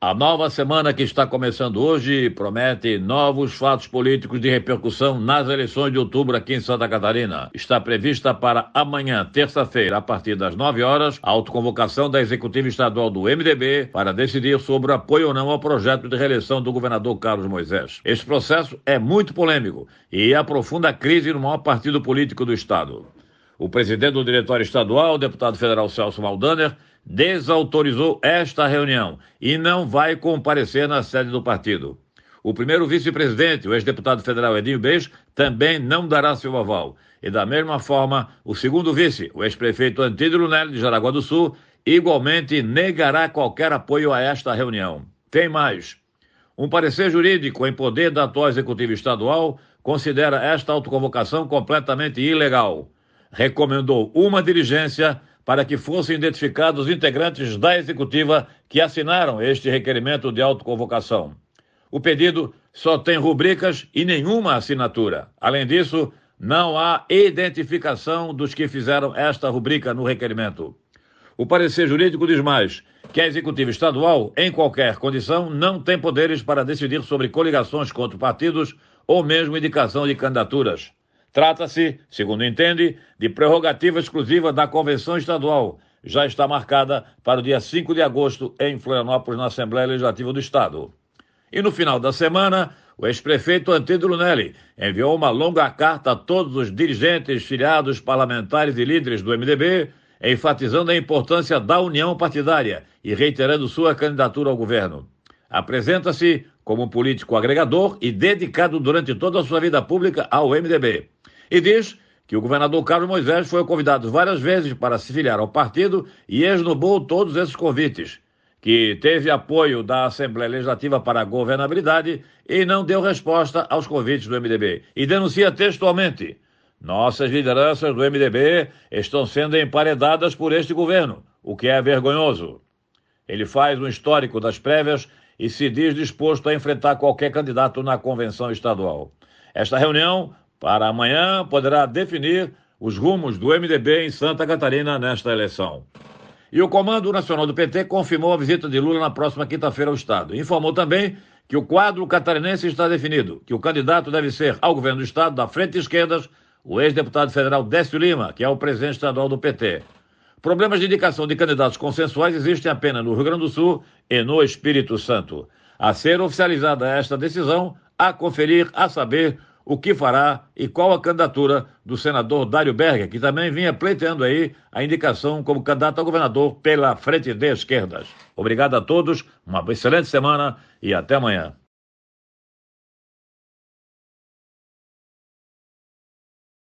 A nova semana que está começando hoje promete novos fatos políticos de repercussão nas eleições de outubro aqui em Santa Catarina. Está prevista para amanhã, terça-feira, a partir das 9 horas, a autoconvocação da Executiva Estadual do MDB para decidir sobre o apoio ou não ao projeto de reeleição do governador Carlos Moisés. Esse processo é muito polêmico e aprofunda a crise no maior partido político do Estado. O presidente do Diretório Estadual, o deputado federal Celso Maldaner, desautorizou esta reunião e não vai comparecer na sede do partido. O primeiro vice-presidente, o ex-deputado federal Edinho Beix, também não dará seu aval. E da mesma forma, o segundo vice, o ex-prefeito Antídio Lunelli de Jaraguá do Sul, igualmente negará qualquer apoio a esta reunião. Tem mais. Um parecer jurídico em poder da atual executiva estadual considera esta autoconvocação completamente ilegal. Recomendou uma diligência para que fossem identificados os integrantes da executiva que assinaram este requerimento de autoconvocação. O pedido só tem rubricas e nenhuma assinatura. Além disso, não há identificação dos que fizeram esta rubrica no requerimento. O parecer jurídico diz mais que a executiva estadual, em qualquer condição, não tem poderes para decidir sobre coligações contra partidos ou mesmo indicação de candidaturas. Trata-se, segundo entende, de prerrogativa exclusiva da Convenção Estadual. Já está marcada para o dia 5 de agosto em Florianópolis, na Assembleia Legislativa do Estado. E no final da semana, o ex-prefeito Antídio Lunelli enviou uma longa carta a todos os dirigentes, filiados, parlamentares e líderes do MDB, enfatizando a importância da união partidária e reiterando sua candidatura ao governo. Apresenta-se como político agregador e dedicado durante toda a sua vida pública ao MDB e diz que o governador Carlos Moisés foi convidado várias vezes para se filiar ao partido e esnobou todos esses convites, que teve apoio da Assembleia Legislativa para a governabilidade e não deu resposta aos convites do MDB. E denuncia textualmente: nossas lideranças do MDB estão sendo emparedadas por este governo, o que é vergonhoso. Ele faz um histórico das prévias e se diz disposto a enfrentar qualquer candidato na convenção estadual. Esta reunião para amanhã poderá definir os rumos do MDB em Santa Catarina nesta eleição. E o Comando Nacional do PT confirmou a visita de Lula na próxima quinta-feira ao Estado. Informou também que o quadro catarinense está definido, que o candidato deve ser ao governo do Estado da Frente esquerda Esquerdas, o ex-deputado federal Décio Lima, que é o presidente estadual do PT. Problemas de indicação de candidatos consensuais existem apenas no Rio Grande do Sul e no Espírito Santo. A ser oficializada esta decisão, a conferir, a saber, o que fará e qual a candidatura do senador Dário Berger, que também vinha pleiteando aí a indicação como candidato a governador pela frente de esquerdas. Obrigado a todos, uma excelente semana e até amanhã.